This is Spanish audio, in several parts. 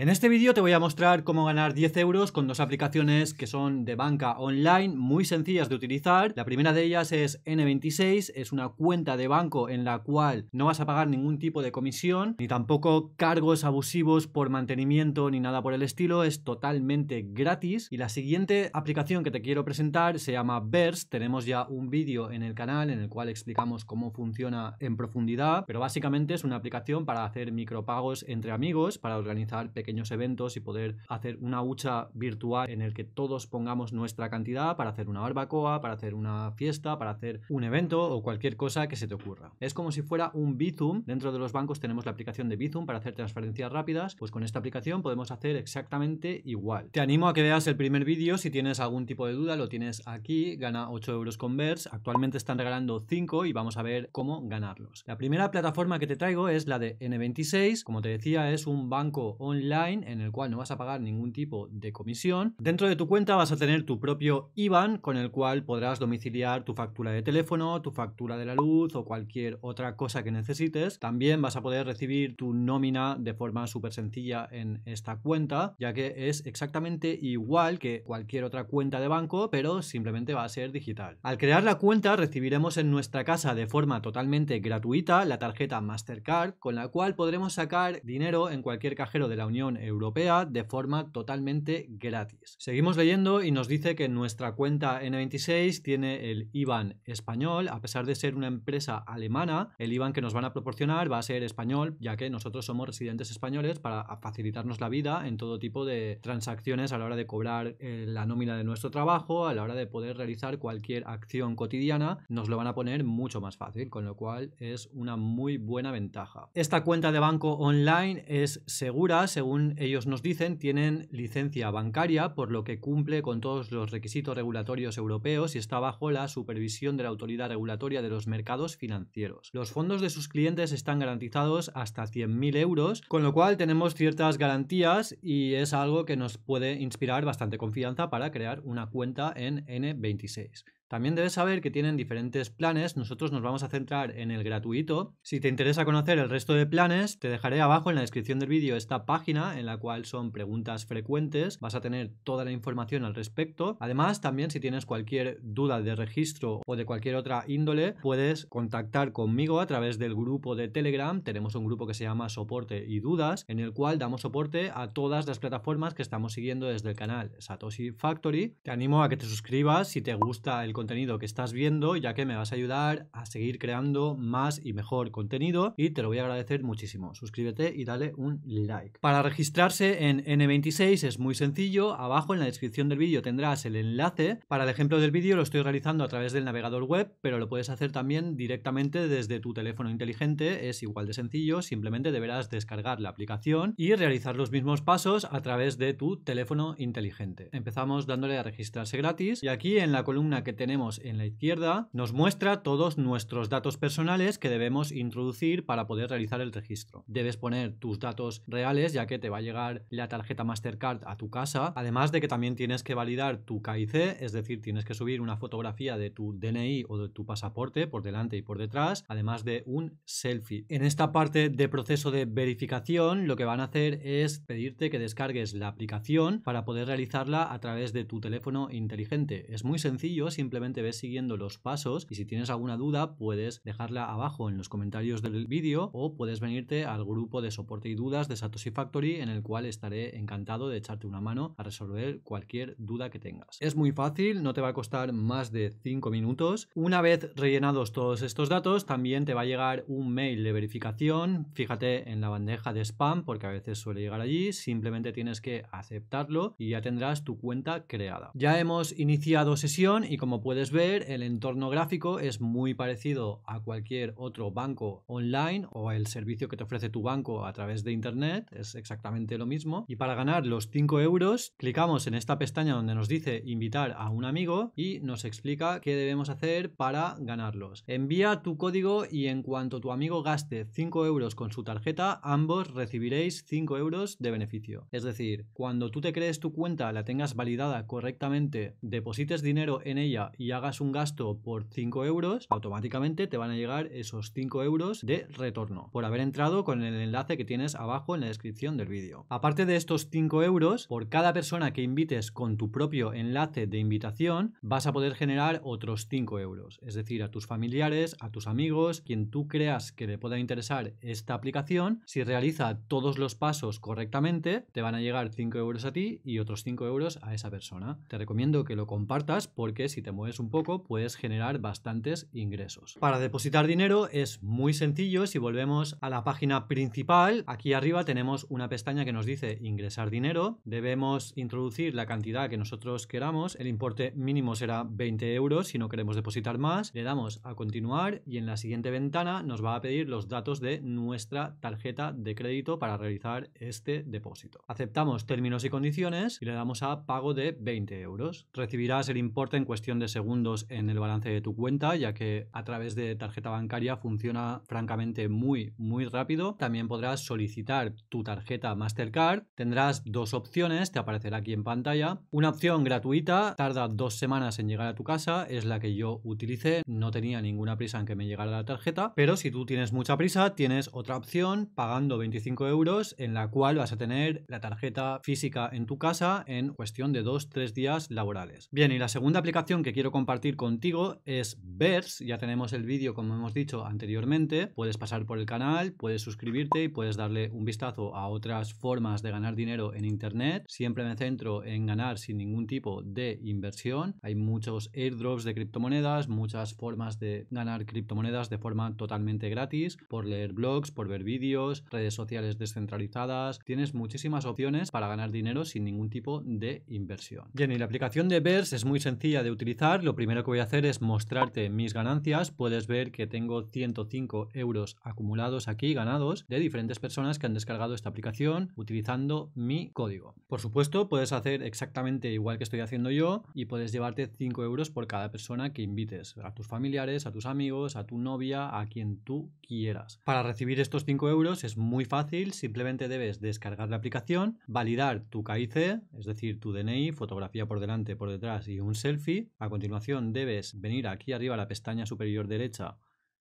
En este vídeo te voy a mostrar cómo ganar 10 euros con dos aplicaciones que son de banca online, muy sencillas de utilizar. La primera de ellas es N26, es una cuenta de banco en la cual no vas a pagar ningún tipo de comisión, ni tampoco cargos abusivos por mantenimiento ni nada por el estilo, es totalmente gratis. Y la siguiente aplicación que te quiero presentar se llama Verse, tenemos ya un vídeo en el canal en el cual explicamos cómo funciona en profundidad, pero básicamente es una aplicación para hacer micropagos entre amigos, para organizar pequeños eventos y poder hacer una hucha virtual en el que todos pongamos nuestra cantidad para hacer una barbacoa, para hacer una fiesta, para hacer un evento o cualquier cosa que se te ocurra. Es como si fuera un Bizum. Dentro de los bancos tenemos la aplicación de Bizum para hacer transferencias rápidas. Pues con esta aplicación podemos hacer exactamente igual. Te animo a que veas el primer vídeo. Si tienes algún tipo de duda, lo tienes aquí. Gana 8 euros con Verse. Actualmente están regalando 5 y vamos a ver cómo ganarlos. La primera plataforma que te traigo es la de N26. Como te decía, es un banco online en el cual no vas a pagar ningún tipo de comisión. Dentro de tu cuenta vas a tener tu propio IBAN con el cual podrás domiciliar tu factura de teléfono, tu factura de la luz o cualquier otra cosa que necesites. También vas a poder recibir tu nómina de forma súper sencilla en esta cuenta, ya que es exactamente igual que cualquier otra cuenta de banco, pero simplemente va a ser digital. Al crear la cuenta recibiremos en nuestra casa de forma totalmente gratuita la tarjeta Mastercard, con la cual podremos sacar dinero en cualquier cajero de la Unión Europea de forma totalmente gratis. Seguimos leyendo y nos dice que nuestra cuenta N26 tiene el IBAN español, a pesar de ser una empresa alemana, el IBAN que nos van a proporcionar va a ser español, ya que nosotros somos residentes españoles para facilitarnos la vida en todo tipo de transacciones a la hora de cobrar eh, la nómina de nuestro trabajo, a la hora de poder realizar cualquier acción cotidiana, nos lo van a poner mucho más fácil, con lo cual es una muy buena ventaja. Esta cuenta de banco online es segura, según según ellos nos dicen, tienen licencia bancaria, por lo que cumple con todos los requisitos regulatorios europeos y está bajo la supervisión de la Autoridad Regulatoria de los Mercados Financieros. Los fondos de sus clientes están garantizados hasta 100.000 euros, con lo cual tenemos ciertas garantías y es algo que nos puede inspirar bastante confianza para crear una cuenta en N26. También debes saber que tienen diferentes planes, nosotros nos vamos a centrar en el gratuito. Si te interesa conocer el resto de planes, te dejaré abajo en la descripción del vídeo esta página en la cual son preguntas frecuentes, vas a tener toda la información al respecto. Además, también si tienes cualquier duda de registro o de cualquier otra índole, puedes contactar conmigo a través del grupo de Telegram, tenemos un grupo que se llama Soporte y Dudas, en el cual damos soporte a todas las plataformas que estamos siguiendo desde el canal Satoshi Factory. Te animo a que te suscribas si te gusta el contenido que estás viendo, ya que me vas a ayudar a seguir creando más y mejor contenido y te lo voy a agradecer muchísimo. Suscríbete y dale un like. Para registrarse en N26 es muy sencillo. Abajo en la descripción del vídeo tendrás el enlace. Para el ejemplo del vídeo lo estoy realizando a través del navegador web, pero lo puedes hacer también directamente desde tu teléfono inteligente. Es igual de sencillo, simplemente deberás descargar la aplicación y realizar los mismos pasos a través de tu teléfono inteligente. Empezamos dándole a registrarse gratis y aquí en la columna que tenemos en la izquierda nos muestra todos nuestros datos personales que debemos introducir para poder realizar el registro. Debes poner tus datos reales ya que te va a llegar la tarjeta Mastercard a tu casa, además de que también tienes que validar tu KIC, es decir, tienes que subir una fotografía de tu DNI o de tu pasaporte por delante y por detrás, además de un selfie. En esta parte de proceso de verificación lo que van a hacer es pedirte que descargues la aplicación para poder realizarla a través de tu teléfono inteligente. Es muy sencillo, simplemente ves siguiendo los pasos y si tienes alguna duda puedes dejarla abajo en los comentarios del vídeo o puedes venirte al grupo de soporte y dudas de Satoshi Factory en el cual estaré encantado de echarte una mano a resolver cualquier duda que tengas. Es muy fácil, no te va a costar más de 5 minutos. Una vez rellenados todos estos datos también te va a llegar un mail de verificación, fíjate en la bandeja de spam porque a veces suele llegar allí, simplemente tienes que aceptarlo y ya tendrás tu cuenta creada. Ya hemos iniciado sesión y como puedes puedes ver, el entorno gráfico es muy parecido a cualquier otro banco online o el servicio que te ofrece tu banco a través de internet, es exactamente lo mismo. Y para ganar los 5 euros, clicamos en esta pestaña donde nos dice invitar a un amigo y nos explica qué debemos hacer para ganarlos. Envía tu código y en cuanto tu amigo gaste 5 euros con su tarjeta, ambos recibiréis 5 euros de beneficio. Es decir, cuando tú te crees tu cuenta, la tengas validada correctamente, deposites dinero en ella y hagas un gasto por 5 euros, automáticamente te van a llegar esos 5 euros de retorno por haber entrado con el enlace que tienes abajo en la descripción del vídeo. Aparte de estos 5 euros, por cada persona que invites con tu propio enlace de invitación, vas a poder generar otros 5 euros. Es decir, a tus familiares, a tus amigos, quien tú creas que le pueda interesar esta aplicación, si realiza todos los pasos correctamente, te van a llegar 5 euros a ti y otros 5 euros a esa persona. Te recomiendo que lo compartas porque si te es un poco, puedes generar bastantes ingresos. Para depositar dinero es muy sencillo. Si volvemos a la página principal, aquí arriba tenemos una pestaña que nos dice ingresar dinero. Debemos introducir la cantidad que nosotros queramos. El importe mínimo será 20 euros si no queremos depositar más. Le damos a continuar y en la siguiente ventana nos va a pedir los datos de nuestra tarjeta de crédito para realizar este depósito. Aceptamos términos y condiciones y le damos a pago de 20 euros. Recibirás el importe en cuestión de segundos en el balance de tu cuenta, ya que a través de tarjeta bancaria funciona francamente muy, muy rápido. También podrás solicitar tu tarjeta Mastercard. Tendrás dos opciones, te aparecerá aquí en pantalla. Una opción gratuita, tarda dos semanas en llegar a tu casa, es la que yo utilicé, no tenía ninguna prisa en que me llegara la tarjeta, pero si tú tienes mucha prisa, tienes otra opción pagando 25 euros en la cual vas a tener la tarjeta física en tu casa en cuestión de 2-3 días laborales. Bien, y la segunda aplicación que quiero quiero compartir contigo es VERS. Ya tenemos el vídeo, como hemos dicho anteriormente. Puedes pasar por el canal, puedes suscribirte y puedes darle un vistazo a otras formas de ganar dinero en Internet. Siempre me centro en ganar sin ningún tipo de inversión. Hay muchos airdrops de criptomonedas, muchas formas de ganar criptomonedas de forma totalmente gratis, por leer blogs, por ver vídeos, redes sociales descentralizadas. Tienes muchísimas opciones para ganar dinero sin ningún tipo de inversión. Bien, y la aplicación de BERS es muy sencilla de utilizar lo primero que voy a hacer es mostrarte mis ganancias. Puedes ver que tengo 105 euros acumulados aquí, ganados, de diferentes personas que han descargado esta aplicación utilizando mi código. Por supuesto, puedes hacer exactamente igual que estoy haciendo yo y puedes llevarte 5 euros por cada persona que invites, a tus familiares, a tus amigos, a tu novia, a quien tú quieras. Para recibir estos 5 euros es muy fácil, simplemente debes descargar la aplicación, validar tu KIC, es decir, tu DNI, fotografía por delante, por detrás y un selfie continuación debes venir aquí arriba a la pestaña superior derecha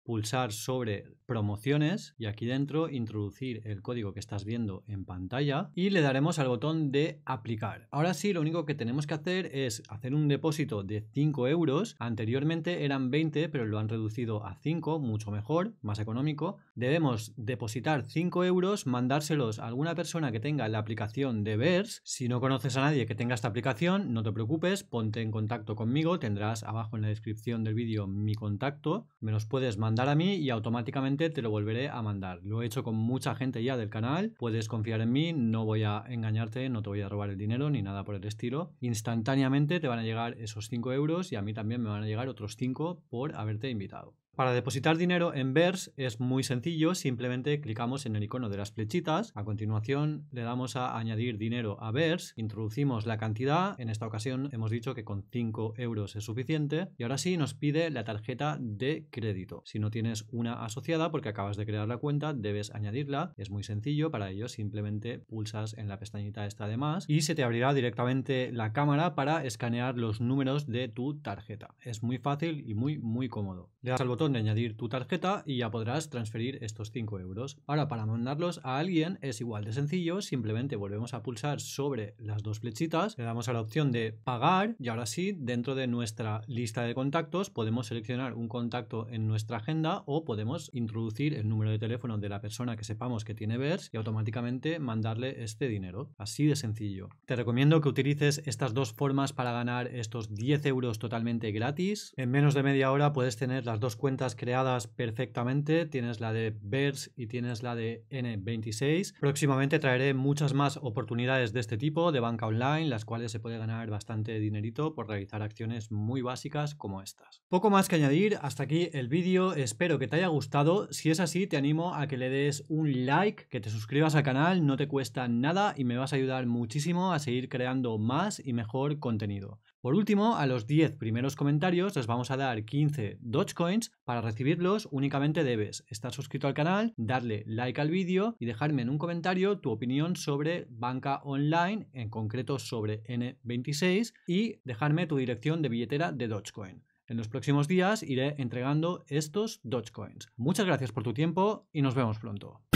pulsar sobre promociones y aquí dentro introducir el código que estás viendo en pantalla y le daremos al botón de aplicar. Ahora sí, lo único que tenemos que hacer es hacer un depósito de 5 euros. Anteriormente eran 20, pero lo han reducido a 5, mucho mejor, más económico. Debemos depositar 5 euros, mandárselos a alguna persona que tenga la aplicación de BERS. Si no conoces a nadie que tenga esta aplicación, no te preocupes, ponte en contacto conmigo. Tendrás abajo en la descripción del vídeo mi contacto. Me los puedes mandar a mí y automáticamente te lo volveré a mandar. Lo he hecho con mucha gente ya del canal, puedes confiar en mí, no voy a engañarte, no te voy a robar el dinero ni nada por el estilo. Instantáneamente te van a llegar esos 5 euros y a mí también me van a llegar otros 5 por haberte invitado. Para depositar dinero en BERS es muy sencillo, simplemente clicamos en el icono de las flechitas, a continuación le damos a añadir dinero a BERS, introducimos la cantidad, en esta ocasión hemos dicho que con 5 euros es suficiente, y ahora sí nos pide la tarjeta de crédito. Si no tienes una asociada porque acabas de crear la cuenta, debes añadirla, es muy sencillo, para ello simplemente pulsas en la pestañita esta de más y se te abrirá directamente la cámara para escanear los números de tu tarjeta. Es muy fácil y muy muy cómodo. Le das al botón de añadir tu tarjeta y ya podrás transferir estos 5 euros. Ahora para mandarlos a alguien es igual de sencillo, simplemente volvemos a pulsar sobre las dos flechitas, le damos a la opción de pagar y ahora sí, dentro de nuestra lista de contactos podemos seleccionar un contacto en nuestra agenda o podemos introducir el número de teléfono de la persona que sepamos que tiene BERS y automáticamente mandarle este dinero. Así de sencillo. Te recomiendo que utilices estas dos formas para ganar estos 10 euros totalmente gratis. En menos de media hora puedes tener las dos cuentas creadas perfectamente. Tienes la de BERS y tienes la de N26. Próximamente traeré muchas más oportunidades de este tipo de banca online, las cuales se puede ganar bastante dinerito por realizar acciones muy básicas como estas. Poco más que añadir, hasta aquí el vídeo. Espero que te haya gustado. Si es así, te animo a que le des un like, que te suscribas al canal, no te cuesta nada y me vas a ayudar muchísimo a seguir creando más y mejor contenido. Por último, a los 10 primeros comentarios les vamos a dar 15 Dogecoins. Para recibirlos únicamente debes estar suscrito al canal, darle like al vídeo y dejarme en un comentario tu opinión sobre banca online, en concreto sobre N26, y dejarme tu dirección de billetera de Dogecoin. En los próximos días iré entregando estos Dogecoins. Muchas gracias por tu tiempo y nos vemos pronto.